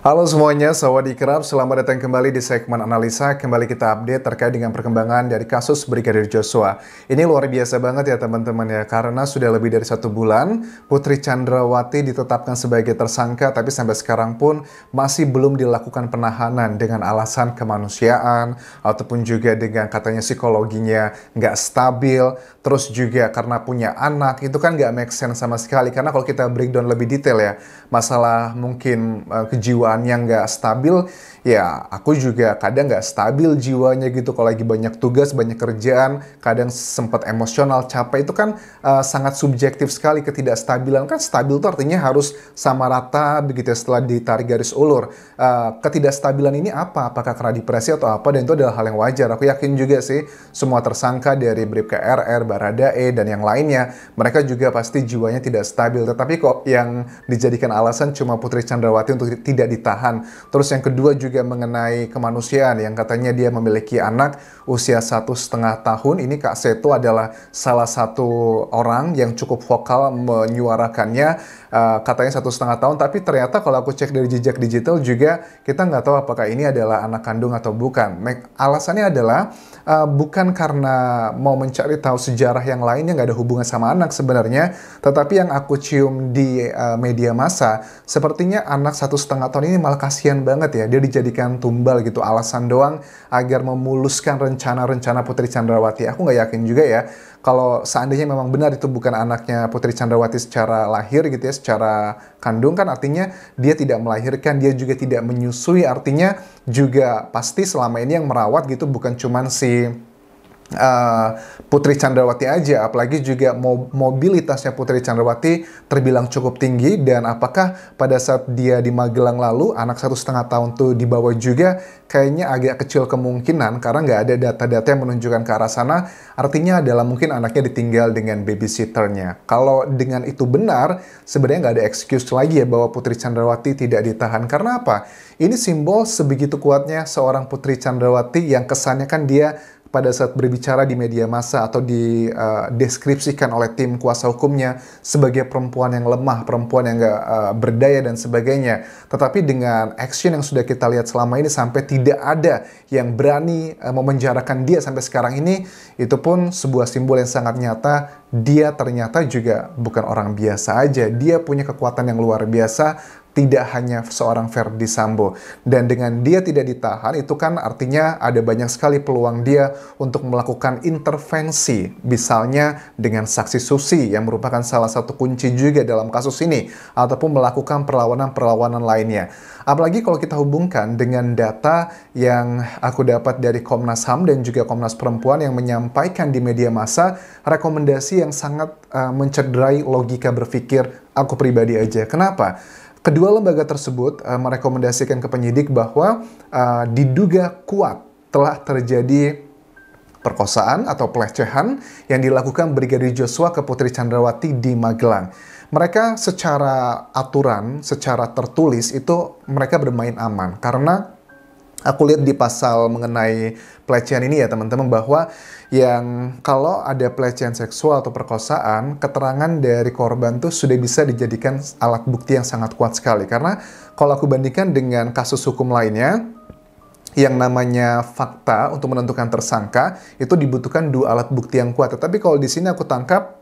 Halo semuanya, Sawadikram. Selamat datang kembali di segmen analisa. Kembali kita update terkait dengan perkembangan dari kasus Brigadir Joshua. Ini luar biasa banget ya teman-teman ya, karena sudah lebih dari satu bulan Putri Chandrawati ditetapkan sebagai tersangka, tapi sampai sekarang pun masih belum dilakukan penahanan dengan alasan kemanusiaan, ataupun juga dengan katanya psikologinya nggak stabil, terus juga karena punya anak, itu kan nggak make sense sama sekali. Karena kalau kita breakdown lebih detail ya, masalah mungkin uh, kejiwaan penjualannya nggak stabil ya aku juga kadang nggak stabil jiwanya gitu kalau lagi banyak tugas banyak kerjaan kadang sempat emosional capek itu kan uh, sangat subjektif sekali ketidakstabilan kan stabil itu artinya harus sama rata begitu ya, setelah ditarik garis ulur uh, ketidakstabilan ini apa apakah karena depresi atau apa dan itu adalah hal yang wajar aku yakin juga sih semua tersangka dari Bribka RR Baradae dan yang lainnya mereka juga pasti jiwanya tidak stabil tetapi kok yang dijadikan alasan cuma Putri Chandrawati untuk tidak ditahan terus yang kedua juga juga mengenai kemanusiaan yang katanya dia memiliki anak usia satu setengah tahun. Ini Kak Seto adalah salah satu orang yang cukup vokal menyuarakannya uh, katanya satu setengah tahun. Tapi ternyata kalau aku cek dari jejak digital juga kita nggak tahu apakah ini adalah anak kandung atau bukan. Alasannya adalah uh, bukan karena mau mencari tahu sejarah yang lainnya nggak ada hubungan sama anak sebenarnya, tetapi yang aku cium di uh, media massa sepertinya anak satu setengah tahun ini malah kasihan banget ya dia dijaga dijadikan tumbal gitu alasan doang agar memuluskan rencana-rencana Putri Chandrawati. Aku nggak yakin juga ya kalau seandainya memang benar itu bukan anaknya Putri Chandrawati secara lahir gitu ya, secara kandung kan artinya dia tidak melahirkan, dia juga tidak menyusui, artinya juga pasti selama ini yang merawat gitu bukan cuman si Eh, Putri Chandrawati aja, apalagi juga mobilitasnya Putri Chandrawati terbilang cukup tinggi dan apakah pada saat dia di Magelang lalu anak satu setengah tahun tuh dibawa juga kayaknya agak kecil kemungkinan karena nggak ada data-data yang menunjukkan ke arah sana. Artinya adalah mungkin anaknya ditinggal dengan babysitternya. Kalau dengan itu benar, sebenarnya nggak ada excuse lagi ya bahwa Putri Chandrawati tidak ditahan. Karena apa? Ini simbol sebegitu kuatnya seorang Putri Chandrawati yang kesannya kan dia pada saat berbicara di media massa atau dideskripsikan eh, oleh tim kuasa hukumnya sebagai perempuan yang lemah, perempuan yang gak eh, berdaya dan sebagainya. Tetapi dengan action yang sudah kita lihat selama ini sampai tidak ada yang berani uh, memenjarakan dia sampai sekarang ini, itu pun sebuah simbol yang sangat nyata dia ternyata juga bukan orang biasa aja. Dia punya kekuatan yang luar biasa tidak hanya seorang Verdi Sambo. Dan dengan dia tidak ditahan, itu kan artinya ada banyak sekali peluang dia untuk melakukan intervensi. Misalnya dengan saksi Susi yang merupakan salah satu kunci juga dalam kasus ini. Ataupun melakukan perlawanan-perlawanan lainnya. Apalagi kalau kita hubungkan dengan data yang aku dapat dari Komnas HAM dan juga Komnas Perempuan yang menyampaikan di media massa rekomendasi yang sangat uh, mencederai logika berpikir aku pribadi aja. Kenapa? Kedua lembaga tersebut uh, merekomendasikan ke penyidik bahwa uh, diduga kuat telah terjadi perkosaan atau pelecehan yang dilakukan Brigadir Joshua ke Putri Chandrawati di Magelang. Mereka secara aturan, secara tertulis itu mereka bermain aman karena aku lihat di pasal mengenai pelecehan ini ya teman-teman bahwa yang kalau ada pelecehan seksual atau perkosaan, keterangan dari korban tuh sudah bisa dijadikan alat bukti yang sangat kuat sekali karena kalau aku bandingkan dengan kasus hukum lainnya yang namanya fakta untuk menentukan tersangka itu dibutuhkan dua alat bukti yang kuat. Tetapi kalau di sini aku tangkap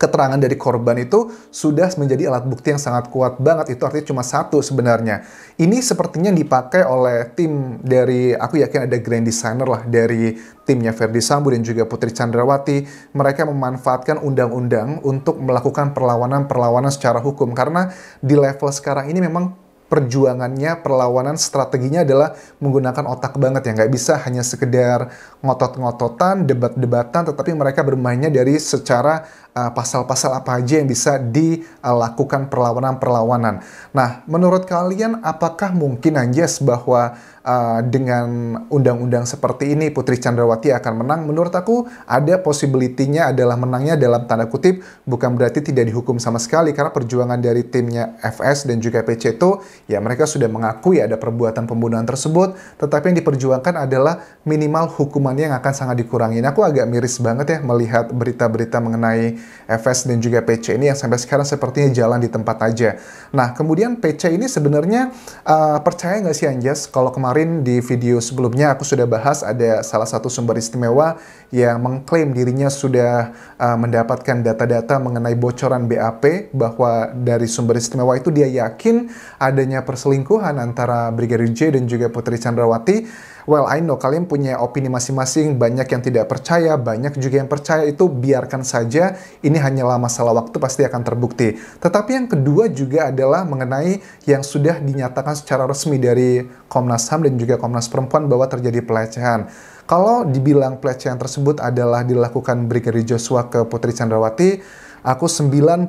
keterangan dari korban itu sudah menjadi alat bukti yang sangat kuat banget. Itu artinya cuma satu sebenarnya. Ini sepertinya dipakai oleh tim dari, aku yakin ada grand designer lah dari timnya Ferdi Sambo dan juga Putri Chandrawati. Mereka memanfaatkan undang-undang untuk melakukan perlawanan-perlawanan secara hukum. Karena di level sekarang ini memang perjuangannya, perlawanan, strateginya adalah menggunakan otak banget ya. Nggak bisa hanya sekedar ngotot-ngototan, debat-debatan, tetapi mereka bermainnya dari secara Eh, pasal-pasal uh, apa aja yang bisa dilakukan perlawanan-perlawanan. Nah, menurut kalian apakah mungkin Anjas bahwa uh, dengan undang-undang seperti ini Putri Chandrawati akan menang? Menurut aku ada possibility-nya adalah menangnya dalam tanda kutip bukan berarti tidak dihukum sama sekali karena perjuangan dari timnya FS dan juga PC itu ya mereka sudah mengakui ada perbuatan pembunuhan tersebut, tetapi yang diperjuangkan adalah minimal hukumannya yang akan sangat dikurangi. Nah, aku agak miris banget ya melihat berita-berita mengenai FS dan juga PC ini yang sampai sekarang sepertinya jalan di tempat aja. Nah, kemudian PC ini sebenarnya uh, percaya nggak sih Anjas? Kalau kemarin di video sebelumnya aku sudah bahas ada salah satu sumber istimewa yang mengklaim dirinya sudah uh, mendapatkan data-data mengenai bocoran BAP bahwa dari sumber istimewa itu dia yakin adanya perselingkuhan antara Brigadir J dan juga Putri Chandrawati Well, I know kalian punya opini masing-masing, banyak yang tidak percaya, banyak juga yang percaya itu biarkan saja, ini hanyalah masalah waktu pasti akan terbukti. Tetapi yang kedua juga adalah mengenai yang sudah dinyatakan secara resmi dari Komnas HAM dan juga Komnas Perempuan bahwa terjadi pelecehan. Kalau dibilang pelecehan tersebut adalah dilakukan Brigadir Joshua ke Putri Chandrawati, aku 99%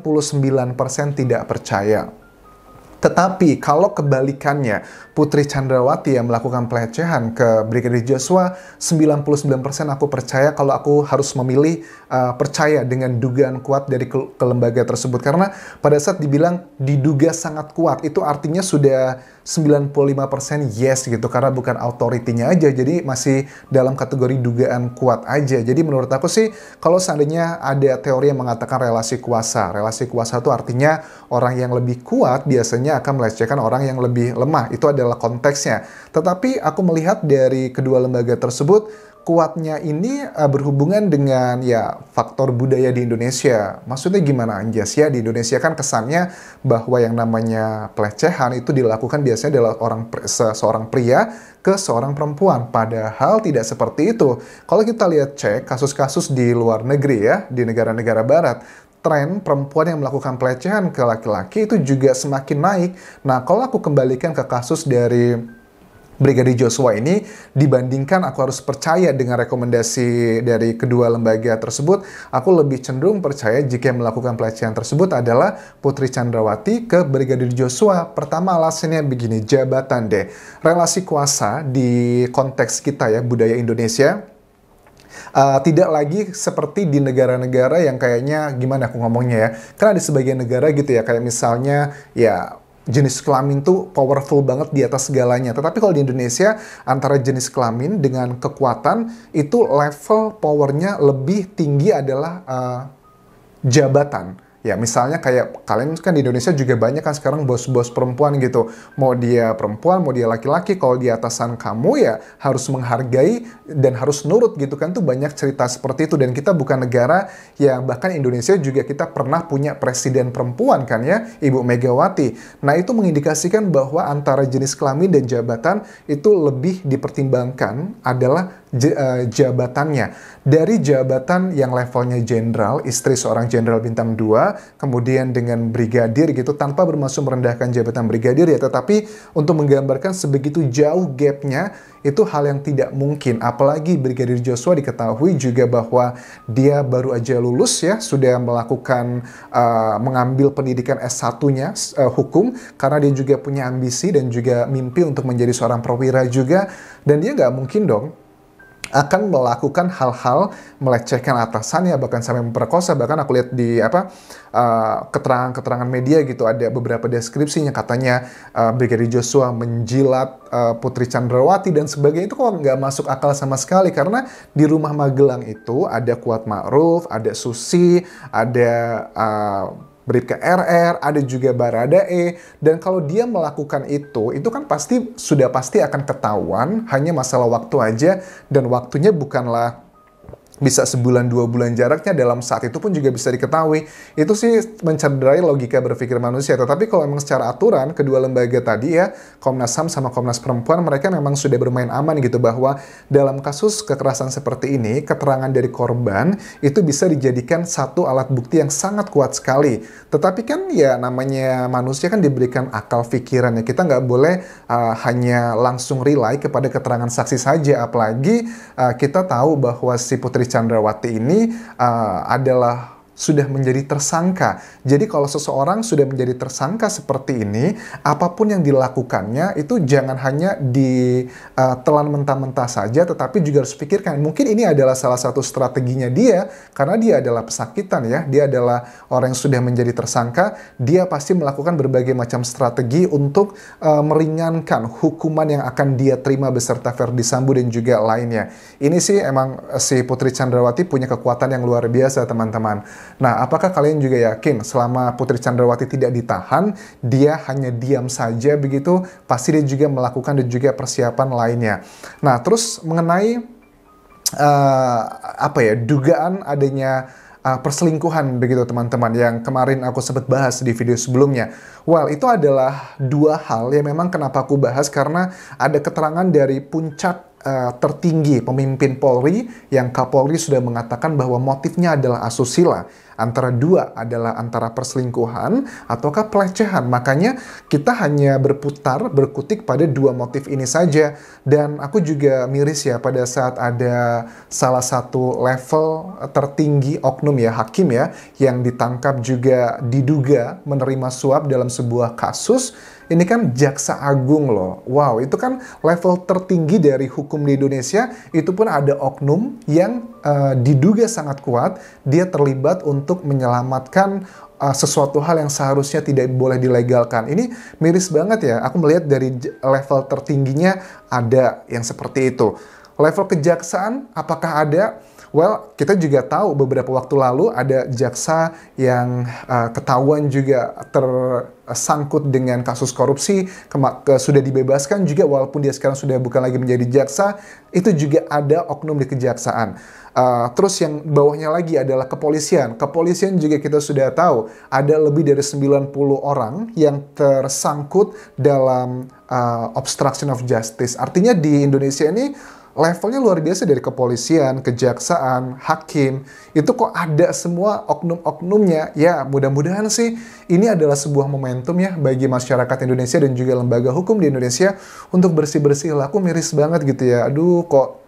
tidak percaya. Tetapi kalau kebalikannya, Putri Chandrawati yang melakukan pelecehan ke Brigadir Joshua, 99% aku percaya kalau aku harus memilih uh, percaya dengan dugaan kuat dari ke, ke lembaga tersebut. Karena pada saat dibilang diduga sangat kuat, itu artinya sudah 95% yes gitu karena bukan authority-nya aja jadi masih dalam kategori dugaan kuat aja jadi menurut aku sih kalau seandainya ada teori yang mengatakan relasi kuasa relasi kuasa itu artinya orang yang lebih kuat biasanya akan melecehkan orang yang lebih lemah itu adalah konteksnya tetapi aku melihat dari kedua lembaga tersebut kuatnya ini uh, berhubungan dengan ya faktor budaya di Indonesia. Maksudnya gimana Anjas ya di Indonesia kan kesannya bahwa yang namanya pelecehan itu dilakukan biasanya adalah orang seorang pria ke seorang perempuan. Padahal tidak seperti itu. Kalau kita lihat cek kasus-kasus di luar negeri ya di negara-negara barat, tren perempuan yang melakukan pelecehan ke laki-laki itu juga semakin naik. Nah, kalau aku kembalikan ke kasus dari Brigadir Joshua ini dibandingkan aku harus percaya dengan rekomendasi dari kedua lembaga tersebut, aku lebih cenderung percaya jika yang melakukan pelecehan tersebut adalah Putri Chandrawati ke Brigadir Joshua. Pertama alasannya begini, jabatan deh. Relasi kuasa di konteks kita ya budaya Indonesia uh, tidak lagi seperti di negara-negara yang kayaknya gimana aku ngomongnya ya karena di sebagian negara gitu ya kayak misalnya ya jenis kelamin tuh powerful banget di atas segalanya. Tetapi kalau di Indonesia antara jenis kelamin dengan kekuatan itu level powernya lebih tinggi adalah uh, jabatan Ya misalnya kayak kalian kan di Indonesia juga banyak kan sekarang bos-bos perempuan gitu. Mau dia perempuan, mau dia laki-laki, kalau di atasan kamu ya harus menghargai dan harus nurut gitu kan. Tuh banyak cerita seperti itu dan kita bukan negara yang bahkan Indonesia juga kita pernah punya presiden perempuan kan ya, Ibu Megawati. Nah itu mengindikasikan bahwa antara jenis kelamin dan jabatan itu lebih dipertimbangkan adalah Eh, jabatannya. Dari jabatan yang levelnya jenderal, istri seorang jenderal bintang 2, kemudian dengan brigadir gitu, tanpa bermaksud merendahkan jabatan brigadir ya, tetapi untuk menggambarkan sebegitu jauh gapnya, itu hal yang tidak mungkin. Apalagi Brigadir Joshua diketahui juga bahwa dia baru aja lulus ya, sudah melakukan, uh, mengambil pendidikan S1-nya, uh, eh, hukum, karena dia juga punya ambisi dan juga mimpi untuk menjadi seorang perwira juga, dan dia nggak mungkin dong akan melakukan hal-hal melecehkan atasannya bahkan sampai memperkosa bahkan aku lihat di apa keterangan eh, keterangan-keterangan media gitu ada beberapa deskripsinya katanya uh, eh, Brigadir Joshua menjilat uh, Putri Chandrawati dan sebagainya itu kok nggak masuk akal sama sekali karena di rumah Magelang itu ada Kuat Ma'ruf, ada Susi, ada uh, Bribka RR, ada juga Baradae, dan kalau dia melakukan itu, itu kan pasti sudah pasti akan ketahuan, hanya masalah waktu aja, dan waktunya bukanlah bisa sebulan dua bulan jaraknya dalam saat itu pun juga bisa diketahui. Itu sih mencederai logika berpikir manusia. Tetapi kalau memang secara aturan, kedua lembaga tadi ya, Komnas HAM sama Komnas Perempuan, mereka memang sudah bermain aman gitu bahwa dalam kasus kekerasan seperti ini, keterangan dari korban itu bisa dijadikan satu alat bukti yang sangat kuat sekali. Tetapi kan ya namanya manusia kan diberikan akal pikirannya. Kita nggak boleh uh, hanya langsung rely kepada keterangan saksi saja. Apalagi uh, kita tahu bahwa si Putri Chandrawati ini uh, adalah sudah menjadi tersangka. Jadi kalau seseorang sudah menjadi tersangka seperti ini, apapun yang dilakukannya itu jangan hanya ditelan e, uh, mentah-mentah saja, tetapi juga harus pikirkan. Mungkin ini adalah salah satu strateginya dia, karena dia adalah pesakitan ya, dia adalah orang yang sudah menjadi tersangka, dia pasti melakukan berbagai macam strategi untuk uh, meringankan hukuman yang akan dia terima beserta Verdi Sambo dan juga lainnya. Ini sih emang si Putri Chandrawati punya kekuatan yang luar biasa teman-teman. Nah, apakah kalian juga yakin selama Putri Chandrawati tidak ditahan, dia hanya diam saja begitu? Pasti dia juga melakukan dan juga persiapan lainnya. Nah, terus mengenai uh, apa ya dugaan adanya uh, perselingkuhan begitu teman-teman yang kemarin aku sempat bahas di video sebelumnya. Well, itu adalah dua hal yang memang kenapa aku bahas karena ada keterangan dari puncak uh, tertinggi pemimpin Polri yang Kapolri sudah mengatakan bahwa motifnya adalah asusila Antara dua adalah antara perselingkuhan ataukah pelecehan. Makanya kita hanya berputar, berkutik pada dua motif ini saja. Dan aku juga miris ya pada saat ada salah satu level tertinggi oknum ya, hakim ya, yang ditangkap juga diduga menerima suap dalam sebuah kasus ini kan jaksa agung loh. Wow, itu kan level tertinggi dari hukum di Indonesia. Itu pun ada oknum yang uh, diduga sangat kuat dia terlibat untuk menyelamatkan uh, sesuatu hal yang seharusnya tidak boleh dilegalkan. Ini miris banget ya. Aku melihat dari level tertingginya ada yang seperti itu. Level kejaksaan apakah ada? Well, kita juga tahu beberapa waktu lalu ada jaksa yang uh, ketahuan juga tersangkut dengan kasus korupsi, kema- ke sudah dibebaskan juga walaupun dia sekarang sudah bukan lagi menjadi jaksa, itu juga ada oknum di kejaksaan. Uh, terus yang bawahnya lagi adalah kepolisian. Kepolisian juga kita sudah tahu ada lebih dari 90 orang yang tersangkut dalam uh, obstruction of justice. Artinya di Indonesia ini levelnya luar biasa dari kepolisian, kejaksaan, hakim. Itu kok ada semua oknum-oknumnya. Ya, mudah-mudahan sih ini adalah sebuah momentum ya bagi masyarakat Indonesia dan juga lembaga hukum di Indonesia untuk bersih-bersih. Lah, aku miris banget gitu ya. Aduh, kok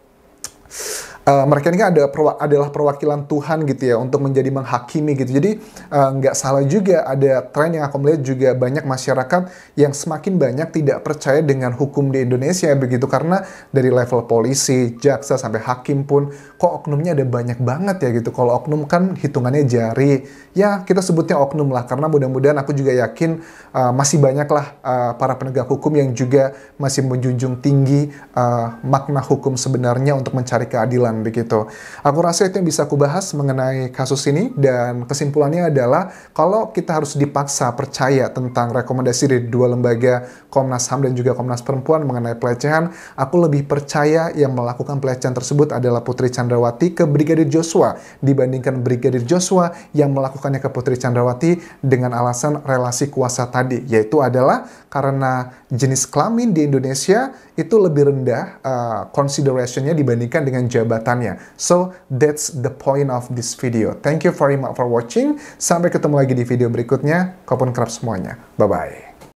uh, mereka ini kan ada perwa adalah perwakilan Tuhan gitu ya untuk menjadi menghakimi gitu. Jadi eh, nggak uh, salah juga ada tren yang aku melihat juga banyak masyarakat yang semakin banyak tidak percaya dengan hukum di Indonesia begitu karena dari level polisi, jaksa sampai hakim pun kok oknumnya ada banyak banget ya gitu. Kalau oknum kan hitungannya jari. Ya kita sebutnya oknum lah karena mudah-mudahan aku juga yakin uh, masih banyaklah uh, para penegak hukum yang juga masih menjunjung tinggi uh, makna hukum sebenarnya untuk mencari keadilan begitu. Aku rasa itu yang bisa aku bahas mengenai kasus ini dan kesimpulannya adalah kalau kita harus dipaksa percaya tentang rekomendasi dari dua lembaga Komnas HAM dan juga Komnas Perempuan mengenai pelecehan, aku lebih percaya yang melakukan pelecehan tersebut adalah Putri Chandrawati ke Brigadir Joshua dibandingkan Brigadir Joshua yang melakukannya ke Putri Chandrawati dengan alasan relasi kuasa tadi, yaitu adalah karena jenis kelamin di Indonesia itu lebih rendah uh, considerationnya dibandingkan dengan jabatan So, that's the point of this video. Thank you very much for watching. Sampai ketemu lagi di video berikutnya. Kapan kerap semuanya. Bye-bye.